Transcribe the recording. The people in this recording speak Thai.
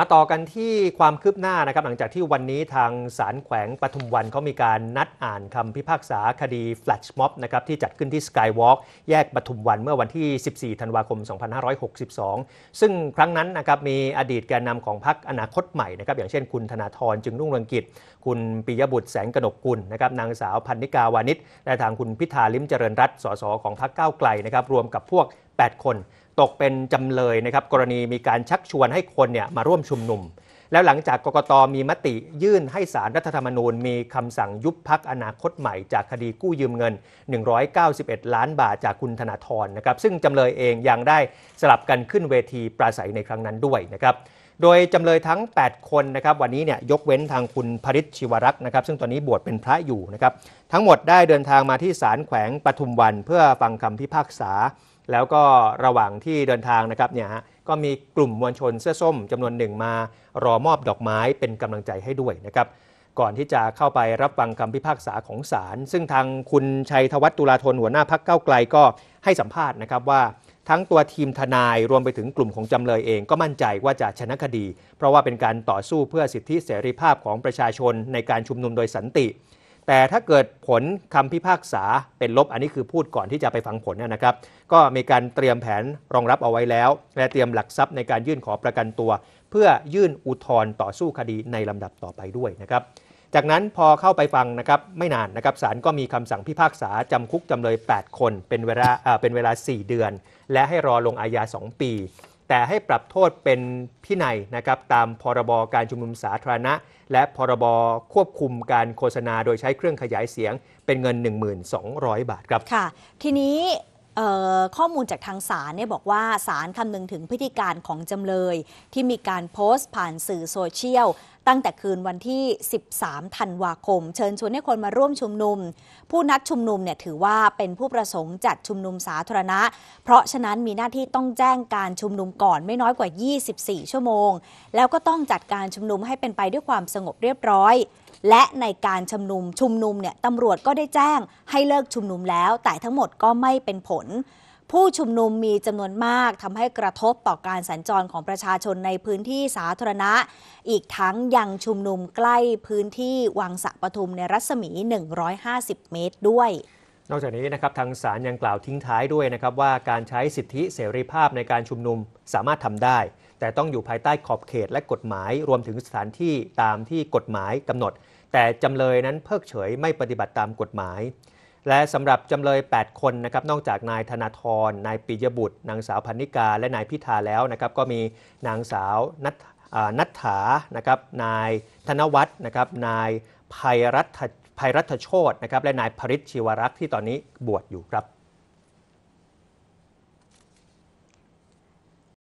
มาต่อกันที่ความคืบหน้านะครับหลังจากที่วันนี้ทางศาลแขวงปทุมวันเขามีการนัดอ่านคำพิพากษาคดีแฟลชม็อบนะครับที่จัดขึ้นที่สกายวอล์กแยกปทุมวันเมื่อวันที่ 14 ธันวาคม 2562 ซึ่งครั้งนั้นนะครับมีอดีตแกนนำของพรรคอนาคตใหม่นะครับอย่างเช่นคุณธนาธรจึงรุ่งเรืองกิจ คุณปิยบุตรแสงกนกกุลนะครับนางสาวพันนิกาวานิชและทางคุณพิธาลิมเจริญรัตน์สสของพรรคก้าวไกลนะครับรวมกับพวก8คนตกเป็นจำเลยนะครับ กรณีมีการชักชวนให้คนเนี่ยมาร่วมชุมนุมแล้วหลังจากกกตมีมติยื่นให้สารรัฐธรรมนูญ มีคำสั่งยุบพักอนาคตใหม่จากคดีกู้ยืมเงิน 191 ล้านบาทจากคุณธนาธรนะครับซึ่งจำเลยเองยังได้สลับกันขึ้นเวทีปราศัยในครั้งนั้นด้วยนะครับโดยจำเลยทั้ง 8 คนนะครับวันนี้เนี่ยยกเว้นทางคุณพริชชิวรักษ์นะครับซึ่งตอนนี้บวชเป็นพระอยู่นะครับทั้งหมดได้เดินทางมาที่ศาลแขวงปทุมวัน เพื่อฟังคำพิพากษาแล้วก็ระหว่างที่เดินทางนะครับเนี่ยฮะก็มีกลุ่มมวลชนเสื้อส้มจำนวนหนึ่งมารอมอบดอกไม้เป็นกำลังใจให้ด้วยนะครับก่อนที่จะเข้าไปรับฟังคำพิพากษาของศาลซึ่งทางคุณชัยธวัฒน์ตุลาธนหัวหน้าพักเก้าไกลก็ให้สัมภาษณ์นะครับ ว่าทั้งตัวทีมทนายรวมไปถึงกลุ่มของจำเลยเองก็มั่นใจว่าจะชนะคดี เพราะว่าเป็นการต่อสู้เพื่อสิทธิเสรีภาพของประชาชนในการชุมนุมโดยสันติแต่ถ้าเกิดผลคำพิพากษาเป็นลบอันนี้คือพูดก่อนที่จะไปฟังผลนะครับ ก็มีการเตรียมแผนรองรับเอาไว้แล้ว และเตรียมหลักทรัพย์ในการยื่นขอประกันตัว เพื่อยื่นอุทธรณ์ต่อสู้คดีในลำดับต่อไปด้วยนะครับจากนั้นพอเข้าไปฟังนะครับไม่นานนะครับศาลก็มีคำสั่งพิพากษาจำคุกจำเลย 8 คนเป็นเวลาเป็นเวลา 4 เดือน และให้รอลงอาญา 2 ปีแต่ให้ปรับโทษเป็นพินัยนะครับ ตามพรบการชุมนุมสาธารณะ และพรบควบคุมการโฆษณาโดยใช้เครื่องขยายเสียงเป็นเงิน 1200 บาทครับ ค่ะ ทีนี้ข้อมูลจากทางศาลเนี่ยบอกว่าศาลคำนึงถึงพฤติการของจำเลยที่มีการโพสต์ผ่านสื่อโซเชียลตั้งแต่คืนวันที่ 13 ธันวาคม เชิญชวนให้คนมาร่วมชุมนุม ผู้นัดชุมนุมเนี่ยถือว่าเป็นผู้ประสงค์จัดชุมนุมสาธารณะ เพราะฉะนั้นมีหน้าที่ต้องแจ้งการชุมนุมก่อนไม่น้อยกว่า 24 ชั่วโมง แล้วก็ต้องจัดการชุมนุมให้เป็นไปด้วยความสงบเรียบร้อย และในการชุมนุม ชุมนุมเนี่ยตำรวจก็ได้แจ้งให้เลิกชุมนุมแล้ว แต่ทั้งหมดก็ไม่เป็นผลผู้ชุมนุมมีจำนวนมากทำให้กระทบต่อการสัญจรของประชาชนในพื้นที่สาธารณะ อีกทั้งยังชุมนุมใกล้พื้นที่วังสะปทุมในรัศมี 150 เมตรด้วย นอกจากนี้นะครับทางศาลยังกล่าวทิ้งท้ายด้วยนะครับว่าการใช้สิทธิเสรีภาพในการชุมนุมสามารถทำได้ แต่ต้องอยู่ภายใต้ขอบเขตและกฎหมายรวมถึงสถานที่ตามที่กฎหมายกำหนด แต่จำเลยนั้นเพิกเฉยไม่ปฏิบัติตามกฎหมายและสำหรับจำเลย 8 คนนะครับนอกจากนายธนาธรนายปิยบุตร นางสาวพันนิกา และนายพิธาแล้วนะครับก็มีนางสาวนัทนัทถานะครับนายธนวัฒน์นะครับนายภัยรัตภัยรัตโชตนะครับและนายภริชชีวรักษ์ที่ตอนนี้บวชอยู่ครับ